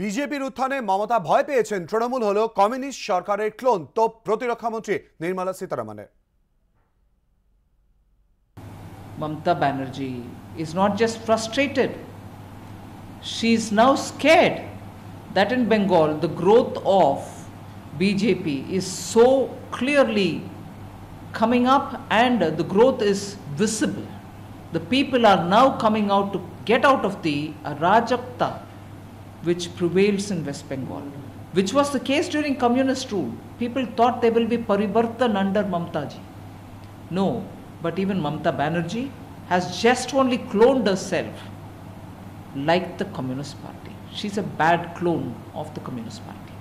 বিজেপির উত্থানে মমতা ভয় পেয়েছেন তৃণমূল হল কমিউনিস্ট সরকারের ক্লোন তো প্রতিরক্ষামন্ত্রী Nirmala সীতারামনের Mamata Banerjee is not just frustrated, she is now scared that in Bengal the growth of BJP is so clearly coming up and the growth is visible. The people are now coming out to get out of the Rajakta which prevails in West Bengal, which was the case during communist rule. People thought there will be paribartan under Mamtaji. No, but even Mamta Banerjee has just only cloned herself like the Communist Party. She's a bad clone of the Communist Party.